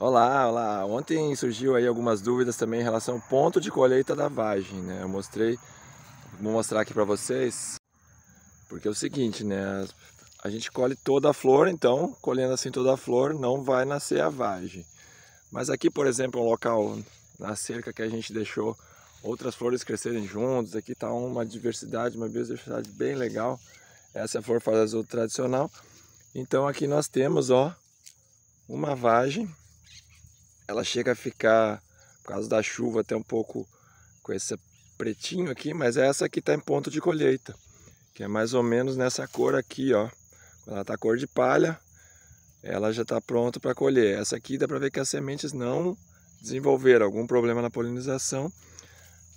Olá, olá. Ontem surgiu aí algumas dúvidas também em relação ao ponto de colheita da vagem, né? Eu mostrei, vou mostrar aqui para vocês, porque é o seguinte, né? A gente colhe toda a flor, então colhendo assim toda a flor não vai nascer a vagem. Mas aqui, por exemplo, é um local na cerca que a gente deixou outras flores crescerem juntos. Aqui tá uma diversidade, uma biodiversidade bem legal. Essa é a flor azul tradicional. Então aqui nós temos, ó, uma vagem ela chega a ficar, por causa da chuva, até um pouco com esse pretinho aqui, mas é essa que está em ponto de colheita, que é mais ou menos nessa cor aqui, ó. Quando ela está cor de palha, ela já está pronta para colher. Essa aqui dá para ver que as sementes não desenvolveram algum problema na polinização.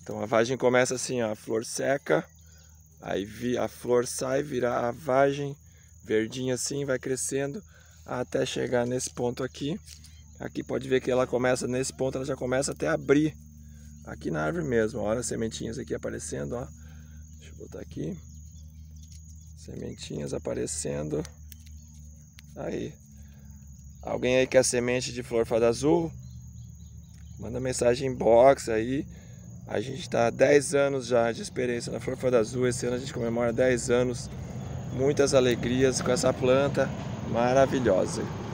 Então a vagem começa assim, ó, a flor seca, aí a flor sai, virar a vagem verdinha assim, vai crescendo até chegar nesse ponto aqui. Aqui pode ver que ela começa, nesse ponto ela já começa até abrir aqui na árvore mesmo. Olha as sementinhas aqui aparecendo, ó. Deixa eu botar aqui. Sementinhas aparecendo. Aí. Alguém aí quer semente de flor fada azul? Manda mensagem em box aí. A gente está há 10 anos já de experiência na flor fada azul. Esse ano a gente comemora 10 anos. Muitas alegrias com essa planta maravilhosa.